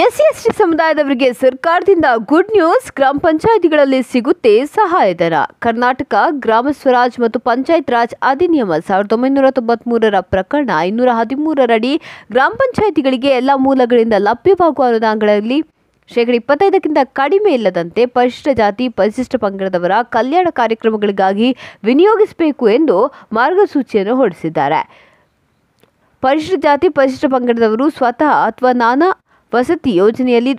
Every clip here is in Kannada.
ಎಸ್ ಟಿ ಸಮುದಾಯದವರಿಗೆ ಸರ್ಕಾರದಿಂದ ಗುಡ್ ನ್ಯೂಸ್ ಗ್ರಾಮ ಪಂಚಾಯಿತಿಗಳಲ್ಲಿ ಸಿಗುತ್ತೆ ಸಹಾಯಧನ ಕರ್ನಾಟಕ ಗ್ರಾಮ ಸ್ವರಾಜ್ ಮತ್ತು ಪಂಚಾಯತ್ ರಾಜ್ ಅಧಿನಿಯಮ ಸಾವಿರದ ಒಂಬೈನೂರ ತೊಂಬತ್ಮೂರರ ಪ್ರಕರಣ ಇನ್ನೂರ ಹದಿಮೂರರಡಿ ಗ್ರಾಮ ಪಂಚಾಯಿತಿಗಳಿಗೆ ಎಲ್ಲ ಮೂಲಗಳಿಂದ ಲಭ್ಯವಾಗುವ ಅನುದಾನಗಳಲ್ಲಿ ಶೇಕಡ ಇಪ್ಪತ್ತೈದಕ್ಕಿಂತ ಕಡಿಮೆ ಇಲ್ಲದಂತೆ ಪರಿಶಿಷ್ಟ ಜಾತಿ ಪರಿಶಿಷ್ಟ ಪಂಗಡದವರ ಕಲ್ಯಾಣ ಕಾರ್ಯಕ್ರಮಗಳಿಗಾಗಿ ವಿನಿಯೋಗಿಸಬೇಕು ಎಂದು ಮಾರ್ಗಸೂಚಿಯನ್ನು ಹೊರಡಿಸಿದ್ದಾರೆ ಪರಿಶಿಷ್ಟ ಜಾತಿ ಪರಿಶಿಷ್ಟ ಪಂಗಡದವರು ಸ್ವತಃ ಅಥವಾ ನಾನಾ ವಸತಿ ಯೋಜನೆಯಲ್ಲಿ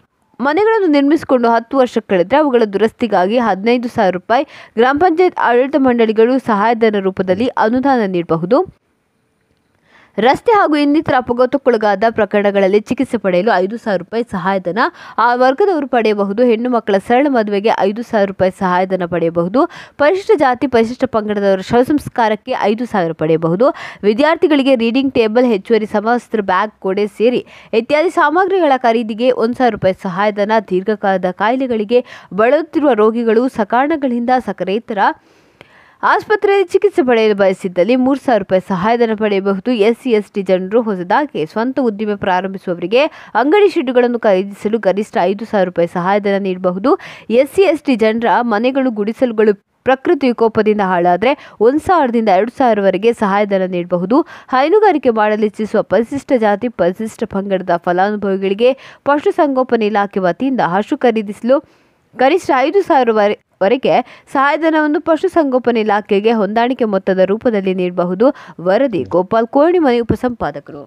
ಮನೆಗಳನ್ನು ನಿರ್ಮಿಸಿಕೊಂಡು ಹತ್ತು ವರ್ಷ ಕಳೆದರೆ ಅವುಗಳ ದುರಸ್ತಿಗಾಗಿ ಹದಿನೈದು ಸಾವಿರ ರೂಪಾಯಿ ಗ್ರಾಮ ಪಂಚಾಯತ್ ಆಡಳಿತ ಮಂಡಳಿಗಳು ಸಹಾಯಧನ ರೂಪದಲ್ಲಿ ಅನುದಾನ ನೀಡಬಹುದು ರಸ್ತೆ ಹಾಗೂ ಇನ್ನಿತರ ಅಪಘಾತಕ್ಕೊಳಗಾದ ಪ್ರಕರಣಗಳಲ್ಲಿ ಚಿಕಿತ್ಸೆ ಪಡೆಯಲು ಐದು ಸಾವಿರ ರೂಪಾಯಿ ಸಹಾಯಧನ ಆ ವರ್ಗದವರು ಪಡೆಯಬಹುದು ಹೆಣ್ಣು ಮಕ್ಕಳ ಸರಳ ಮದುವೆಗೆ ಐದು ಸಾವಿರ ರೂಪಾಯಿ ಸಹಾಯಧನ ಪಡೆಯಬಹುದು ಪರಿಶಿಷ್ಟ ಜಾತಿ ಪರಿಶಿಷ್ಟ ಪಂಗಡದವರ ಶವಸಂಸ್ಕಾರಕ್ಕೆ ಐದು ಸಾವಿರ ಪಡೆಯಬಹುದು ವಿದ್ಯಾರ್ಥಿಗಳಿಗೆ ರೀಡಿಂಗ್ ಟೇಬಲ್ ಹೆಚ್ಚುವರಿ ಸಮವಸ್ತ್ರ ಬ್ಯಾಗ್ ಗೋಡೆ ಸೇರಿ ಇತ್ಯಾದಿ ಸಾಮಗ್ರಿಗಳ ಖರೀದಿಗೆ ಒಂದು ಸಾವಿರ ರೂಪಾಯಿ ಸಹಾಯಧನ ದೀರ್ಘಕಾಲದ ಕಾಯಿಲೆಗಳಿಗೆ ಬಳಲುತ್ತಿರುವ ರೋಗಿಗಳು ಸಕಾರಣಗಳಿಂದ ಸಕರೇತರ ಆಸ್ಪತ್ರೆಯಲ್ಲಿ ಚಿಕಿತ್ಸೆ ಪಡೆಯಲು ಬಯಸಿದ್ದಲ್ಲಿ ಮೂರು ಸಾವಿರ ರೂಪಾಯಿ ಸಹಾಯಧನ ಪಡೆಯಬಹುದು ಎಸ್ ಟಿ ಜನರು ಹೊಸದಾಗಿ ಸ್ವಂತ ಉದ್ದಿಮೆ ಪ್ರಾರಂಭಿಸುವವರಿಗೆ ಅಂಗಡಿ ಶೆಡ್ಡುಗಳನ್ನು ಖರೀದಿಸಲು ಗರಿಷ್ಠ ಐದು ಸಾವಿರ ರೂಪಾಯಿ ಸಹಾಯಧನ ನೀಡಬಹುದು ಎಸ್ ಟಿ ಜನರ ಮನೆಗಳು ಗುಡಿಸಲುಗಳು ಪ್ರಕೃತಿ ವಿಕೋಪದಿಂದ ಹಾಳಾದರೆ ಒಂದು ಸಾವಿರದಿಂದ ಎರಡು ಸಾವಿರವರೆಗೆ ಸಹಾಯಧನ ನೀಡಬಹುದು ಹೈನುಗಾರಿಕೆ ಇಚ್ಛಿಸುವ ಪರಿಶಿಷ್ಟ ಜಾತಿ ಪರಿಶಿಷ್ಟ ಪಂಗಡದ ಫಲಾನುಭವಿಗಳಿಗೆ ಪಶುಸಂಗೋಪನೆ ಇಲಾಖೆ ವತಿಯಿಂದ ಹಸು ಖರೀದಿಸಲು ಗರಿಷ್ಠ ಐದು ಸಾವಿರವರೆ ವರೆಗೆ ಸಹಾಯಧನವನ್ನು ಪಶುಸಂಗೋಪನೆ ಇಲಾಖೆಗೆ ಹೊಂದಾಣಿಕೆ ಮೊತ್ತದ ರೂಪದಲ್ಲಿ ನೀಡಬಹುದು ವರದಿ ಗೋಪಾಲ್ ಕೋರ್ಣಿಮನೆ ಉಪಸಂಪಾದಕರು